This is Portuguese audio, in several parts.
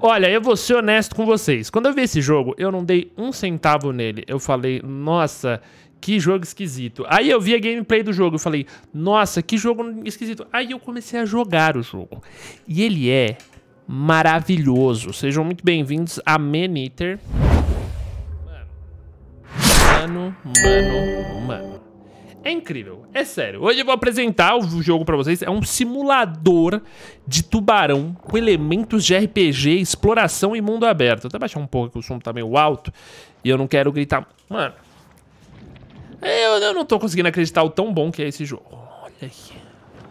Olha, eu vou ser honesto com vocês. Quando eu vi esse jogo, eu não dei um centavo nele. Eu falei, nossa, que jogo esquisito. Aí eu vi a gameplay do jogo e falei, nossa, que jogo esquisito. Aí eu comecei a jogar o jogo. E ele é maravilhoso. Sejam muito bem-vindos a Man Eater. Mano, mano, mano. mano. É incrível, é sério. Hoje eu vou apresentar o jogo pra vocês. É um simulador de tubarão com elementos de RPG, exploração e mundo aberto. Vou até baixar um pouco que o som tá meio alto e eu não quero gritar. Mano, eu, eu não tô conseguindo acreditar o tão bom que é esse jogo. Olha aqui.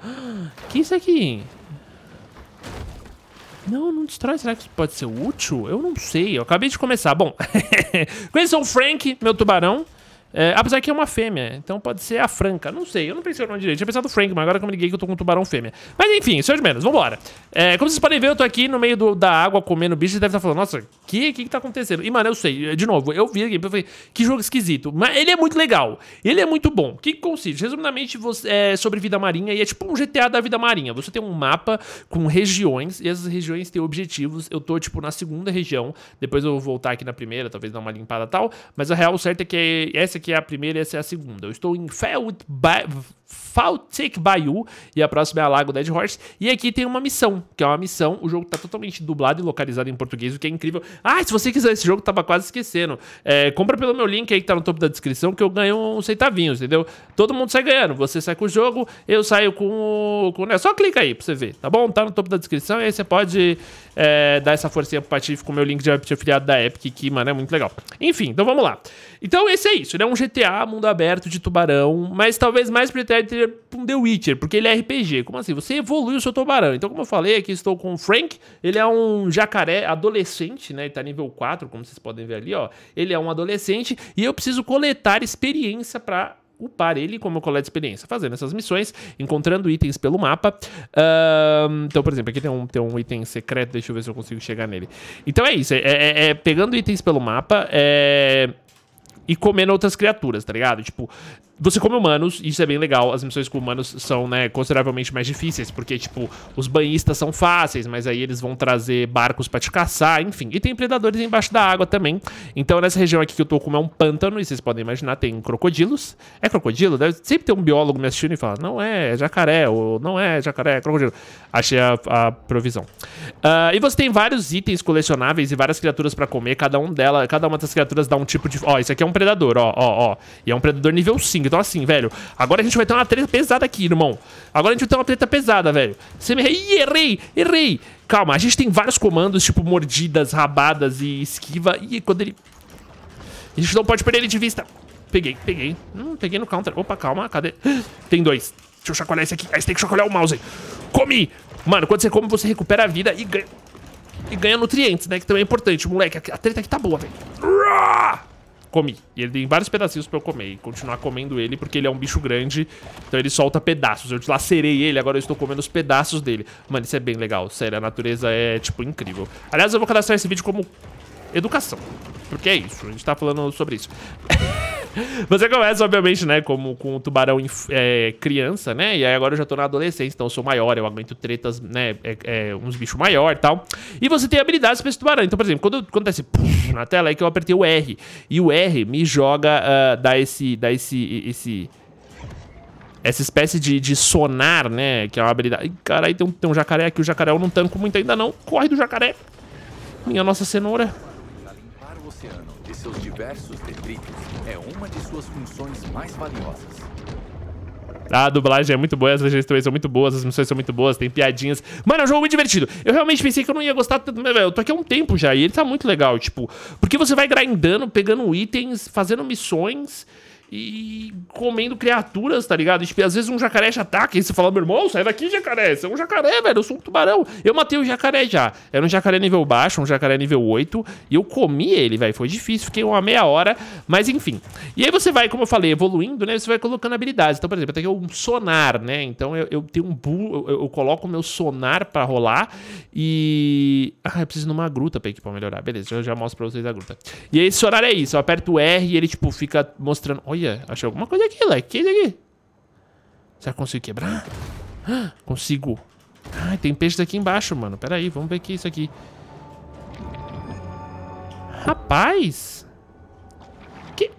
Que isso aqui? Não, não destrói. Será que isso pode ser útil? Eu não sei. Eu acabei de começar. Bom, conheçam o Frank, meu tubarão. É, apesar que é uma fêmea, então pode ser a Franca. Não sei, eu não pensei no nome direito. Tinha pensado Frank, mas agora que eu me liguei que eu tô com um tubarão fêmea. Mas enfim, senhor de menos, vambora. É, como vocês podem ver, eu tô aqui no meio do, da água comendo bicho. Vocês devem estar falando, nossa, o que, que que tá acontecendo? E mano, eu sei, é, de novo, eu vi aqui, eu falei, que jogo esquisito. Mas ele é muito legal, ele é muito bom. O que, que consiste? Resumidamente, você, é sobre vida marinha e é tipo um GTA da vida marinha. Você tem um mapa com regiões e essas regiões têm objetivos. Eu tô tipo na segunda região, depois eu vou voltar aqui na primeira, talvez dar uma limpada e tal. Mas a real certa é que é essa aqui que é a primeira e essa é a segunda. Eu estou em Fairwood Faltic Bayou. E a próxima é a Lago Dead Horse. E aqui tem uma missão, que é uma missão. O jogo tá totalmente dublado e localizado em português, o que é incrível. Ah, se você quiser esse jogo, tava quase esquecendo. É, compra pelo meu link aí que tá no topo da descrição, que eu ganho uns centavinhos, entendeu? Todo mundo sai ganhando. Você sai com o jogo, eu saio com o. Com... É só clica aí pra você ver, tá bom? Tá no topo da descrição e aí você pode é, dar essa forcinha pro Patife com o meu link de afiliado da Epic, que, mano, é muito legal. Enfim, então vamos lá. Então esse é isso, é Um GTA mundo aberto de tubarão, mas talvez mais pra ter pra um The Witcher, porque ele é RPG. Como assim? Você evolui o seu tubarão. Então, como eu falei, aqui estou com o Frank. Ele é um jacaré adolescente, né? Ele tá nível 4, como vocês podem ver ali, ó. Ele é um adolescente e eu preciso coletar experiência para upar ele como eu coleto experiência, fazendo essas missões, encontrando itens pelo mapa. Uh, então, por exemplo, aqui tem um, tem um item secreto, deixa eu ver se eu consigo chegar nele. Então é isso, é, é, é pegando itens pelo mapa é, e comendo outras criaturas, tá ligado? Tipo, você come humanos, isso é bem legal. As missões com humanos são, né, consideravelmente mais difíceis, porque, tipo, os banhistas são fáceis, mas aí eles vão trazer barcos para te caçar, enfim. E tem predadores embaixo da água também. Então, nessa região aqui que eu tô, como é um pântano, e vocês podem imaginar, tem crocodilos. É crocodilo? Deve sempre ter um biólogo me assistindo e fala: não é, é jacaré, ou não é jacaré, é crocodilo. Achei a, a provisão. Uh, e você tem vários itens colecionáveis e várias criaturas para comer, cada um dela, cada uma das criaturas dá um tipo de. Ó, isso aqui é um predador, ó, ó, ó. E é um predador nível 5. Então, assim, velho, agora a gente vai ter uma treta pesada aqui, irmão. Agora a gente vai ter uma treta pesada, velho. Você me... Ih, errei, errei. Calma, a gente tem vários comandos, tipo mordidas, rabadas e esquiva. E quando ele... A gente não pode perder ele de vista. Peguei, peguei. Hum, peguei no counter. Opa, calma, cadê? Tem dois. Deixa eu chacoalhar esse aqui. Aí ah, você tem que chacoalhar o mouse. Come! Mano, quando você come, você recupera a vida e ganha... E ganha nutrientes, né? Que também é importante. Moleque, a treta aqui tá boa, velho comi. E ele tem vários pedacinhos pra eu comer e continuar comendo ele, porque ele é um bicho grande, então ele solta pedaços. Eu deslacerei ele, agora eu estou comendo os pedaços dele. Mano, isso é bem legal, sério, a natureza é, tipo, incrível. Aliás, eu vou cadastrar esse vídeo como educação, porque é isso, a gente tá falando sobre isso. Você começa, obviamente, né, como com o tubarão é, criança, né? E aí agora eu já tô na adolescência, então eu sou maior, eu aguento tretas, né? É, é, uns bichos maior e tal. E você tem habilidades pra esse tubarão. Então, por exemplo, quando, acontece na tela, é que eu apertei o R. E o R me joga, uh, dá esse. dá esse. esse essa espécie de, de, sonar, né? Que é uma habilidade. Caralho, tem, um, tem um jacaré aqui. O jacaré eu não tanco muito ainda, não. Corre do jacaré. Minha nossa cenoura. Limpar o oceano seus diversos detritos é uma de suas funções mais valiosas. A dublagem é muito boa, as gestões são muito boas, as missões são muito boas, tem piadinhas. Mano, é um jogo muito divertido. Eu realmente pensei que eu não ia gostar tanto, eu tô aqui há um tempo já e ele tá muito legal, tipo... Porque você vai grindando, pegando itens, fazendo missões e comendo criaturas, tá ligado? Tipo, às vezes um jacaré te ataca e você fala, meu irmão, sai daqui, jacaré. Você é um jacaré, velho. Eu sou um tubarão. Eu matei o jacaré já. Era um jacaré nível baixo, um jacaré nível 8. E eu comi ele, velho. Foi difícil. Fiquei uma meia hora. Mas enfim. E aí você vai, como eu falei, evoluindo, né? Você vai colocando habilidades. Então, por exemplo, eu tenho um sonar, né? Então eu, eu tenho um bu. Eu, eu coloco o meu sonar pra rolar. E. Ah, eu preciso de uma gruta pra equipar melhorar. Beleza, eu já mostro pra vocês a gruta. E aí, esse sonar é isso. Eu aperto o R e ele, tipo, fica mostrando. Olha Olha, é. achei alguma coisa aqui, like. Que é isso aqui? Será que consigo quebrar? Ah, consigo. Ai, tem peixes aqui embaixo, mano. Pera aí, vamos ver o que é isso aqui. Rapaz! Que...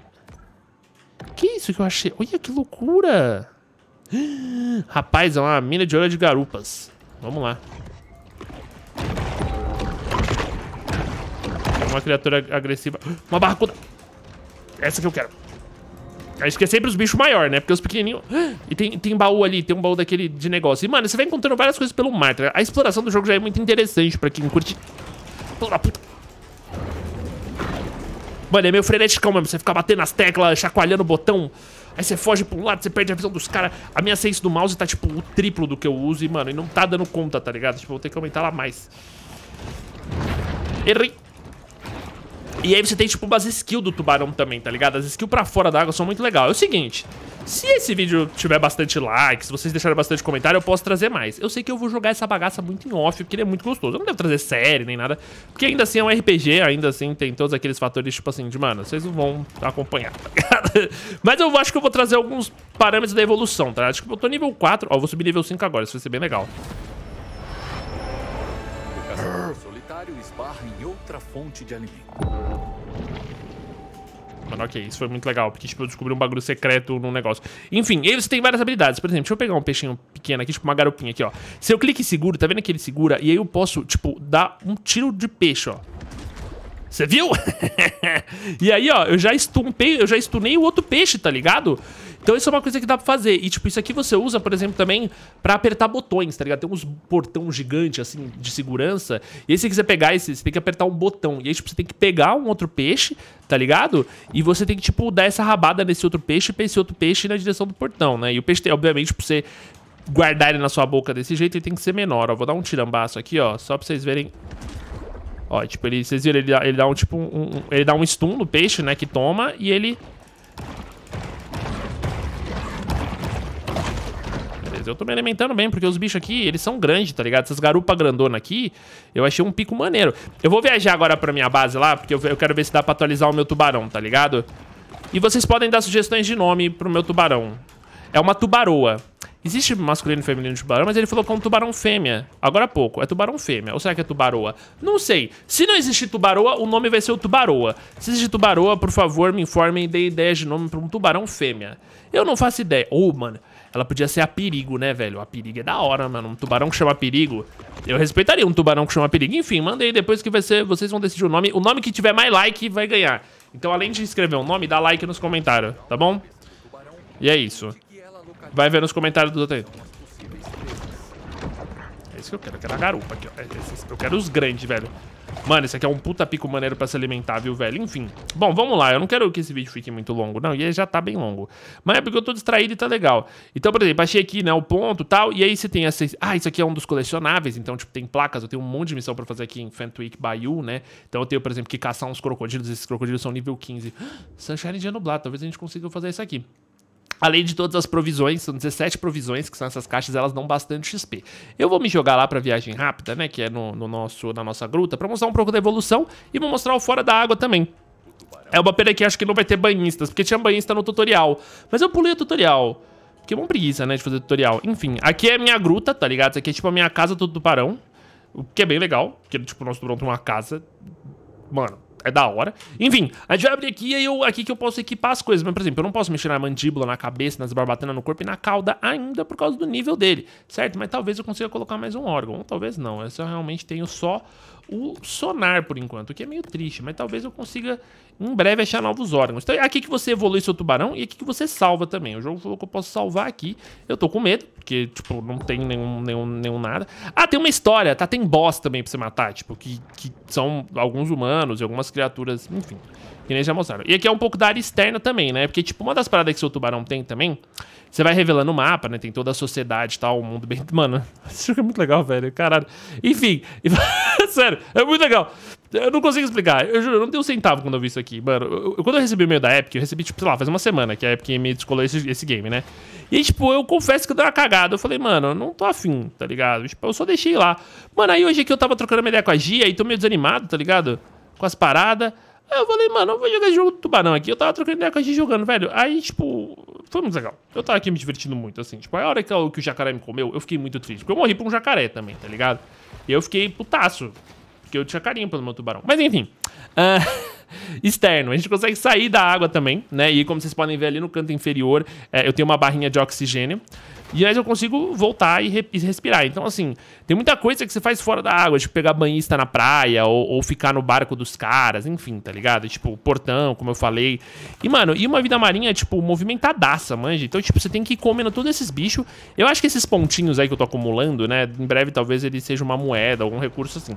Que isso que eu achei? Olha que loucura! Rapaz, é uma mina de olho de garupas. Vamos lá. Uma criatura agressiva. Uma barracuda! Essa que eu quero. Acho que é sempre os bichos maiores, né? Porque os pequenininhos... E tem, tem baú ali, tem um baú daquele de negócio. E, mano, você vai encontrando várias coisas pelo mar. Tá a exploração do jogo já é muito interessante pra quem curte... Mano, é meio freneticão mesmo. Você fica batendo as teclas, chacoalhando o botão. Aí você foge pra um lado, você perde a visão dos caras. A minha sense do mouse tá, tipo, o triplo do que eu uso. E, mano, e não tá dando conta, tá ligado? Tipo, vou ter que aumentar lá mais. Errei. E aí você tem, tipo, umas skills do tubarão também, tá ligado? As skills pra fora da água são muito legais. É o seguinte, se esse vídeo tiver bastante likes, vocês deixarem bastante comentário, eu posso trazer mais. Eu sei que eu vou jogar essa bagaça muito em off, porque ele é muito gostoso. Eu não devo trazer série nem nada, porque ainda assim é um RPG, ainda assim tem todos aqueles fatores, tipo assim, de, mano, vocês não vão acompanhar, tá ligado? Mas eu acho que eu vou trazer alguns parâmetros da evolução, tá? Acho que eu tô nível 4, ó, eu vou subir nível 5 agora, isso vai ser bem legal. esbarra em outra fonte de alimento. Mano, ok, isso foi muito legal, porque tipo, eu descobri um bagulho secreto num negócio. Enfim, eles têm várias habilidades. Por exemplo, deixa eu pegar um peixinho pequeno aqui, tipo uma garopinha aqui, ó. Se eu clique em seguro, tá vendo que ele segura? E aí eu posso, tipo, dar um tiro de peixe, ó. Você viu? e aí, ó, eu já estumpei, eu já estunei o outro peixe, tá ligado? Então isso é uma coisa que dá pra fazer. E, tipo, isso aqui você usa, por exemplo, também pra apertar botões, tá ligado? Tem uns portão gigante, assim, de segurança. E aí, se você quiser pegar esse, você tem que apertar um botão. E aí, tipo, você tem que pegar um outro peixe, tá ligado? E você tem que, tipo, dar essa rabada nesse outro peixe pra esse outro peixe ir na direção do portão, né? E o peixe, obviamente, pra você guardar ele na sua boca desse jeito, ele tem que ser menor, ó. Vou dar um tirambaço aqui, ó, só pra vocês verem. Ó, tipo, ele, vocês viram, ele dá, ele dá um, tipo, um, um, ele dá um stun no peixe, né, que toma, e ele mas eu tô me alimentando bem, porque os bichos aqui, eles são grandes, tá ligado? Essas garupas grandona aqui, eu achei um pico maneiro. Eu vou viajar agora pra minha base lá, porque eu, eu quero ver se dá pra atualizar o meu tubarão, tá ligado? E vocês podem dar sugestões de nome pro meu tubarão. É uma tubaroa. Existe masculino e feminino de tubarão, mas ele falou que é um tubarão fêmea. Agora há pouco, é tubarão fêmea. Ou será que é tubaroa? Não sei. Se não existe tubaroa, o nome vai ser o tubaroa. Se existe tubaroa, por favor, me informem e dê ideias de nome para um tubarão fêmea. Eu não faço ideia. Ô, oh, mano, ela podia ser a perigo, né, velho? A perigo é da hora, mano. Um tubarão que chama perigo. Eu respeitaria um tubarão que chama perigo. Enfim, mandei depois que vai ser. Vocês vão decidir o nome. O nome que tiver mais like vai ganhar. Então, além de escrever o um nome, dá like nos comentários, tá bom? E é isso. Vai ver nos comentários do outro aí isso que eu quero. Eu quero a garupa aqui, ó. É, é, eu quero os grandes, velho. Mano, esse aqui é um puta pico maneiro pra se alimentar, viu, velho? Enfim. Bom, vamos lá. Eu não quero que esse vídeo fique muito longo, não. E ele já tá bem longo. Mas é porque eu tô distraído e tá legal. Então, por exemplo, achei aqui, né, o ponto e tal. E aí você tem essas... Ah, isso aqui é um dos colecionáveis. Então, tipo, tem placas. Eu tenho um monte de missão pra fazer aqui em Fentwick Bayou, né? Então eu tenho, por exemplo, que caçar uns crocodilos. Esses crocodilos são nível 15. Sunshine de nublado. Talvez a gente consiga fazer isso aqui. Além de todas as provisões, são 17 provisões, que são essas caixas, elas dão bastante XP. Eu vou me jogar lá pra viagem rápida, né, que é no, no nosso, na nossa gruta, pra mostrar um pouco da evolução e vou mostrar o fora da água também. É uma pena que acho que não vai ter banhistas, porque tinha banhista no tutorial. Mas eu pulei o tutorial, porque é uma preguiça, né, de fazer tutorial. Enfim, aqui é a minha gruta, tá ligado? Isso aqui é tipo a minha casa do tubarão, o que é bem legal, porque, tipo, o nosso tubarão tem uma casa... Mano, é da hora. Enfim, a gente vai abrir aqui e eu, aqui que eu posso equipar as coisas. Mas, por exemplo, eu não posso mexer na mandíbula, na cabeça, nas barbatanas, no corpo e na cauda ainda por causa do nível dele, certo? Mas talvez eu consiga colocar mais um órgão, talvez não. Eu só realmente tenho só o sonar por enquanto, o que é meio triste, mas talvez eu consiga em breve achar novos órgãos. Então é aqui que você evolui seu tubarão e é aqui que você salva também. O jogo falou que eu posso salvar aqui. Eu tô com medo, porque, tipo, não tem nenhum, nenhum, nenhum nada. Ah, tem uma história, tá? Tem boss também pra você matar, tipo, que, que são alguns humanos e algumas criaturas, enfim, que nem já mostraram. E aqui é um pouco da área externa também, né? Porque, tipo, uma das paradas que seu tubarão tem também, você vai revelando o mapa, né? Tem toda a sociedade e tal, o um mundo bem... Mano, isso é muito legal, velho, caralho. Enfim, sério, é muito legal. Eu não consigo explicar. Eu juro, eu não tenho um centavo quando eu vi isso aqui. Mano, eu, eu, quando eu recebi o meu da Epic, eu recebi, tipo, sei lá, faz uma semana que a Epic me descolou esse, esse game, né? E tipo, eu confesso que eu dei uma cagada. Eu falei, mano, eu não tô afim, tá ligado? Tipo, eu só deixei lá. Mano, aí hoje aqui eu tava trocando uma ideia com a Gia e tô meio desanimado, tá ligado? Com as paradas. Aí eu falei, mano, eu vou jogar jogo do tubarão aqui. Eu tava trocando ideia com a Gia jogando, velho. Aí, tipo, foi muito legal. Eu tava aqui me divertindo muito, assim. Tipo, a hora que, que o jacaré me comeu, eu fiquei muito triste. Porque eu morri pra um jacaré também, tá ligado? E eu fiquei putaço. Porque eu tinha carinho pelo meu tubarão. Mas enfim. Uh, externo. A gente consegue sair da água também, né? E como vocês podem ver ali no canto inferior, é, eu tenho uma barrinha de oxigênio. E aí eu consigo voltar e, re e, respirar. Então, assim, tem muita coisa que você faz fora da água, tipo pegar banhista na praia ou, ou, ficar no barco dos caras, enfim, tá ligado? Tipo, portão, como eu falei. E, mano, e uma vida marinha tipo, movimentadaça, manja. Então, tipo, você tem que ir comendo todos esses bichos. Eu acho que esses pontinhos aí que eu tô acumulando, né? Em breve talvez ele seja uma moeda, algum recurso assim.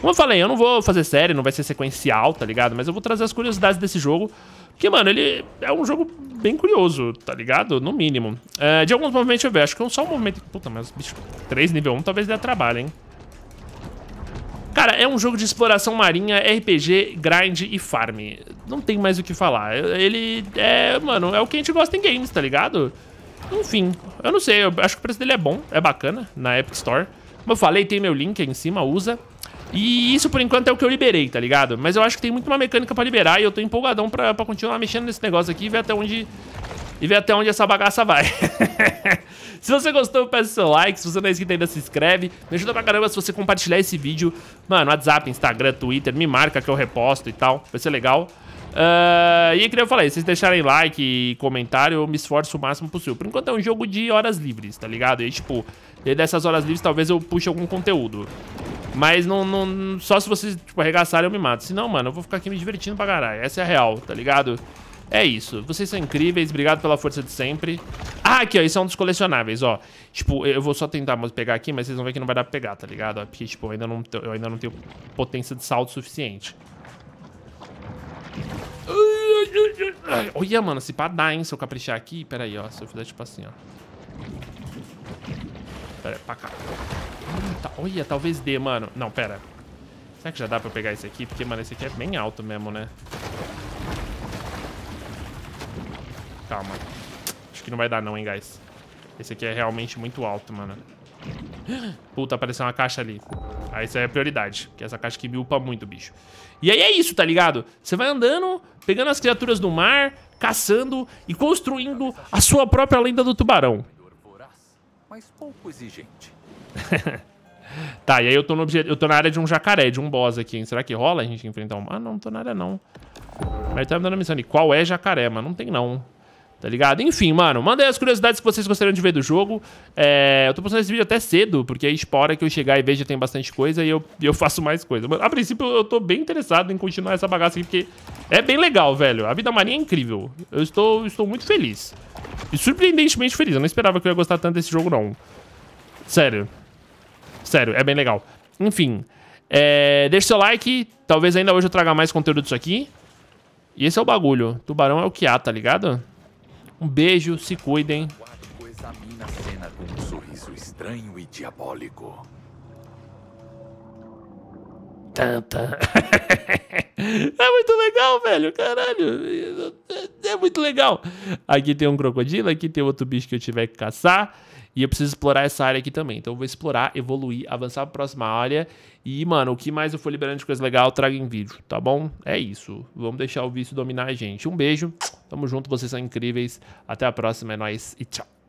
Como eu falei, eu não vou fazer série, não vai ser sequencial, tá ligado? Mas eu vou trazer as curiosidades desse jogo. Que, mano, ele é um jogo bem curioso, tá ligado? No mínimo. É, de alguns movimentos eu vejo. Acho que é só um movimento... Puta, mas bicho, 3 nível 1 talvez dê trabalho, hein? Cara, é um jogo de exploração marinha, RPG, grind e farm. Não tem mais o que falar. Ele é, mano, é o que a gente gosta em games, tá ligado? Enfim, eu não sei, eu acho que o preço dele é bom, é bacana, na Epic Store. Como eu falei, tem meu link aí em cima, usa. E isso, por enquanto, é o que eu liberei, tá ligado? Mas eu acho que tem muito uma mecânica pra liberar e eu tô empolgadão pra, pra continuar mexendo nesse negócio aqui e ver até onde... E ver até onde essa bagaça vai. se você gostou, peça seu like. Se você não é inscrito ainda, se inscreve. Me ajuda pra caramba se você compartilhar esse vídeo. Mano, WhatsApp, Instagram, Twitter. Me marca que eu reposto e tal. Vai ser legal. Uh, e eu queria falar, se vocês deixarem like e comentário, eu me esforço o máximo possível. Por enquanto é um jogo de horas livres, tá ligado? E tipo, dentro dessas horas livres talvez eu puxe algum conteúdo. Mas não, não, só se vocês, tipo, arregaçarem eu me mato. Se não, mano, eu vou ficar aqui me divertindo pra caralho. Essa é a real, tá ligado? É isso. Vocês são incríveis. Obrigado pela força de sempre. Ah, aqui, ó. Isso é um dos colecionáveis, ó. Tipo, eu vou só tentar pegar aqui, mas vocês vão ver que não vai dar pra pegar, tá ligado? porque, tipo, eu ainda, não, eu ainda não tenho potência de salto suficiente. Olha, mano, se pá dá, hein, se eu caprichar aqui. Pera aí, ó. Se eu fizer, tipo assim, ó. Pera aí, pra cá. Tá, olha, talvez dê, mano. Não, pera. Será que já dá pra eu pegar esse aqui? Porque, mano, esse aqui é bem alto mesmo, né? Calma. Acho que não vai dar não, hein, guys. Esse aqui é realmente muito alto, mano. Puta, apareceu uma caixa ali. Aí ah, isso aí é prioridade, porque essa caixa aqui me upa muito, bicho. E aí é isso, tá ligado? Você vai andando, pegando as criaturas do mar, caçando e construindo a sua própria lenda do tubarão. Mas pouco exigente. Tá, e aí eu tô, no objeto, eu tô na área de um jacaré, de um boss aqui, hein? Será que rola a gente enfrentar um... Ah, não, não tô na área não. Mas ele tá me dando a missão ali. Qual é jacaré, mano? Não tem não. Tá ligado? Enfim, mano, mandei as curiosidades que vocês gostariam de ver do jogo. É, eu tô postando esse vídeo até cedo, porque aí tipo, a hora que eu chegar e veja tem bastante coisa e eu, eu faço mais coisa. Mas, a princípio, eu tô bem interessado em continuar essa bagaça aqui, porque é bem legal, velho. A vida marinha é incrível. Eu estou, estou muito feliz. E surpreendentemente feliz. Eu não esperava que eu ia gostar tanto desse jogo, não. Sério. Sério, é bem legal. Enfim, é, deixe seu like. Talvez ainda hoje eu traga mais conteúdo disso aqui. E esse é o bagulho. Tubarão é o que há, tá ligado? Um beijo, se cuidem. Examina a cena com um sorriso estranho e diabólico. Tanta. é muito legal, velho. Caralho é muito legal. Aqui tem um crocodilo, aqui tem outro bicho que eu tiver que caçar. E eu preciso explorar essa área aqui também. Então eu vou explorar, evoluir, avançar pra próxima área. E, mano, o que mais eu for liberando de coisa legal, traga em vídeo, tá bom? É isso. Vamos deixar o vício dominar a gente. Um beijo, tamo junto, vocês são incríveis. Até a próxima, é nóis e tchau.